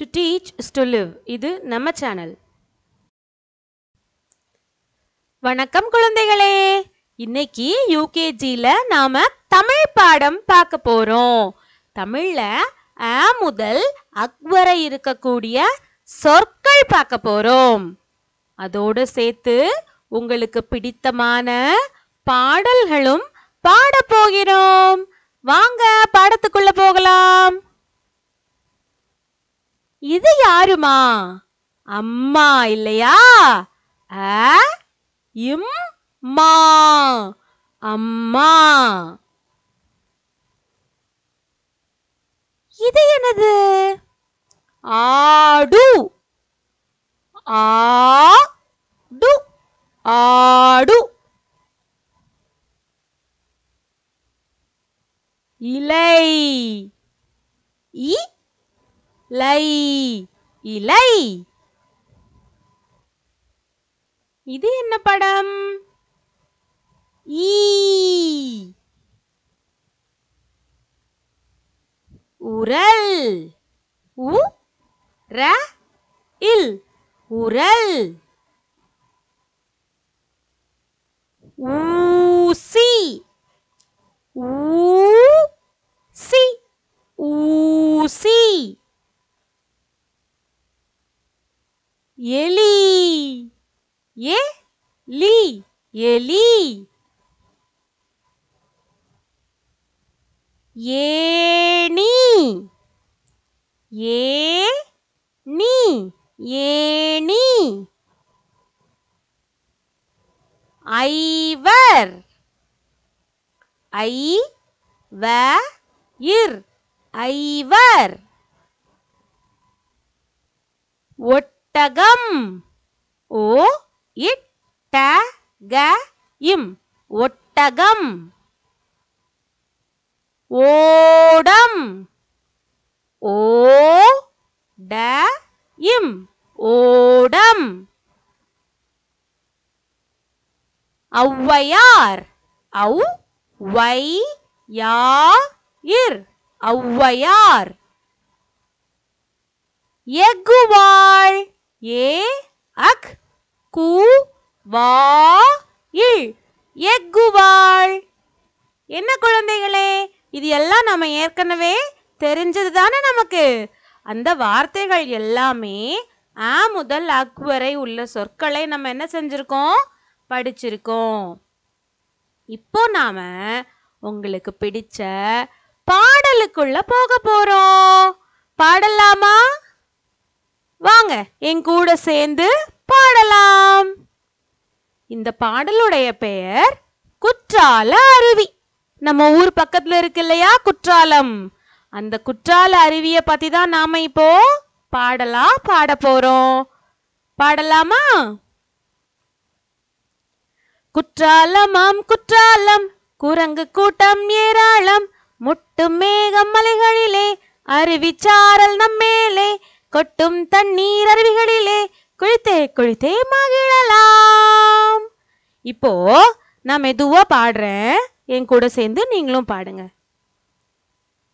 to teach is to live இது நம்ம channel வணக்கம் குழந்தைகளே இன்னைக்கு யூகேஜியில் நாம் தமிழ் பாடம் பார்க்க போறோம் தமிழ்ல ஆ முதல் அக்வரை இருக்கக்கூடிய சொற்கள் பார்க்க போறோம் அதோடு சேர்த்து உங்களுக்கு பிடித்தமான பாடல்களும் பாடப் போகிறோம் யாருமா அம்மா இல்லையா அ அம்மா இது எனது ஆடு ஆடு ஆடு இலை இலை இலை இது என்ன படம் ஈ உரல் உ ர இல் உரல் ஊசி ஊசி ஊசி எலி ஏ லி எலி ஏணி ஏ நீ ஏணி ஐவர் ஐ வ இர் ஐவர் ஒட் ஒட்டகம் ஓ இட் க இம் ஒட்டகம் ஓடம் ஓ ட இம் ஓடம் ஔவையார் ஔ வை யா இர் ஔவையார் எகுவாள் ஏ அக் கு வா இல் எக்குவாள் என்ன குழந்தைகளே இது எல்லாம் நம்ம ஏற்கனவே தெரிஞ்சது தானே நமக்கு அந்த வார்த்தைகள் எல்லாமே ஆ முதல் அக் வரை உள்ள சொற்களை நம்ம என்ன செஞ்சுருக்கோம் படிச்சிருக்கோம் இப்போ நாம உங்களுக்கு பிடிச்ச பாடலுக்குள்ள போக போறோம் பாடலாமா என் கூட சேர்ந்து பாடலாம் இந்த பாடலுடைய பெயர் குற்றால அருவி நம்ம ஊர் பக்கத்துல இருக்கு இல்லையா குற்றாலம் அந்த குற்றால அருவிய பத்தி தான் நாம இப்போ பாடலா பாட போறோம் பாடலாமா குற்றாலமாம் குற்றாலம் குரங்கு கூட்டம் ஏராளம் முட்டு மேகம் மலைகளிலே அருவிச்சாரல் நம்மேலே மேலே கொட்டும் தண்ணீர் அருவிகளிலே குளித்தே குளித்தே மகிழலாம் இப்போ நான் மெதுவா பாடுறேன் என் கூட சேர்ந்து நீங்களும் பாடுங்க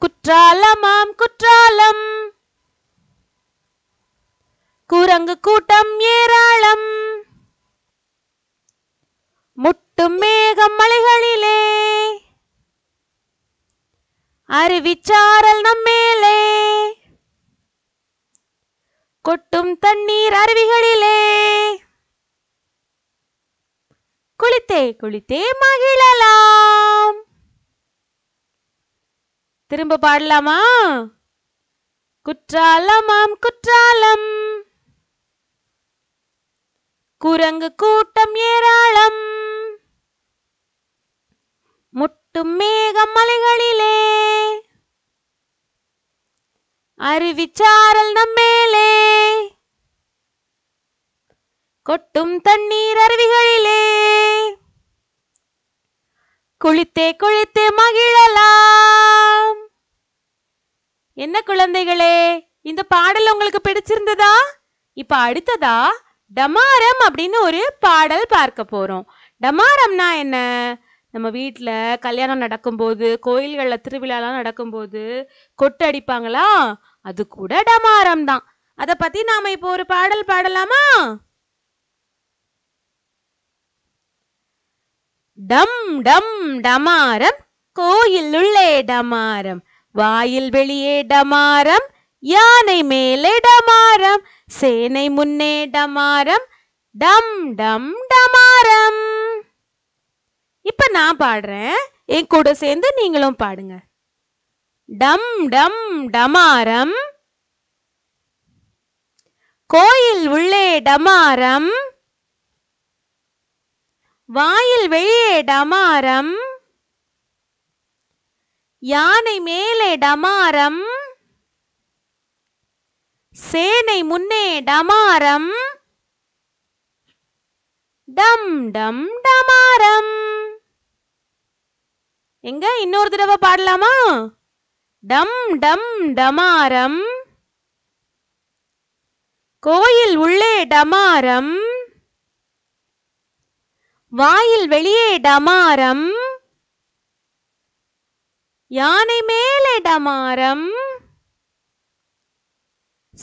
குற்றாலமாம் குற்றாலம் குரங்கு கூட்டம் ஏராளம் முட்டும் மேகம் மலைகளிலே அருவிச்சாரல் நம்மேலே கொட்டும் தண்ணீர் அருவிகளிலே குளித்தே குளித்தே மகிழலாம் திரும்ப பாடலாமா குற்றாலமாம் குற்றாலம் குரங்கு கூட்டம் ஏராளம் முட்டும் மேகம் மலைகளிலே அறிவிச்சாரல் நம்மேலே கொட்டும் தண்ணீர் அருவிகளிலே குளித்தே குளித்தே மகிழலாம் என்ன குழந்தைகளே இந்த பாடல் உங்களுக்கு பிடிச்சிருந்ததா இப்ப அடுத்ததா டமாரம் அப்படின்னு ஒரு பாடல் பார்க்க போறோம் டமாரம்னா என்ன நம்ம வீட்டில் கல்யாணம் நடக்கும்போது கோயில்களில் திருவிழாலாம் நடக்கும்போது கொட்டு அடிப்பாங்களா அது கூட டமாரம் தான் அதை பற்றி நாம் இப்போ ஒரு பாடல் பாடலாமா டம் டம் டமாரம் கோயில் உள்ளே டமாரம் வாயில் வெளியே டமாரம் யானை மேலே டமாரம் சேனை முன்னே டமாரம் டம் டம் டமாரம் இப்போ நான் பாடுறேன் என் கூட சேர்ந்து நீங்களும் பாடுங்க டம் டம் டமாரம் கோயில் உள்ளே டமாரம் வாயில் வெளியே டமாரம் யானை மேலே டமாரம் சேனை முன்னே டமாரம் டம் டம் டமாரம் எங்க இன்னொரு தடவை பாடலாமா டம் டம் டமாரம் கோயில் உள்ளே டமாரம் வாயில் வெளியே டமாரம் யானை மேலே டமாரம்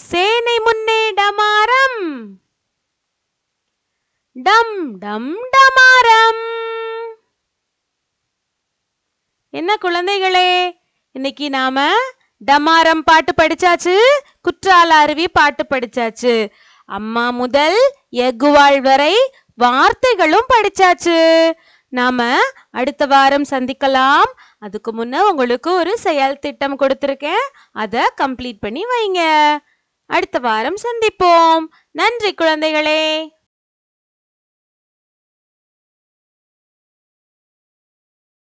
சேனை முன்னே டமாரம் டம் டம் டமாரம் என்ன குழந்தைகளே இன்னைக்கு நாம டமாரம் பாட்டு படிச்சாச்சு குற்றால அருவி பாட்டு படிச்சாச்சு அம்மா முதல் எகுவாள் வரை வார்த்தைகளும் படிச்சாச்சு நாம அடுத்த வாரம் சந்திக்கலாம் அதுக்கு முன்ன உங்களுக்கு ஒரு செயல் திட்டம் கொடுத்துருக்கேன் அதை கம்ப்ளீட் பண்ணி வைங்க அடுத்த வாரம் சந்திப்போம் நன்றி குழந்தைகளே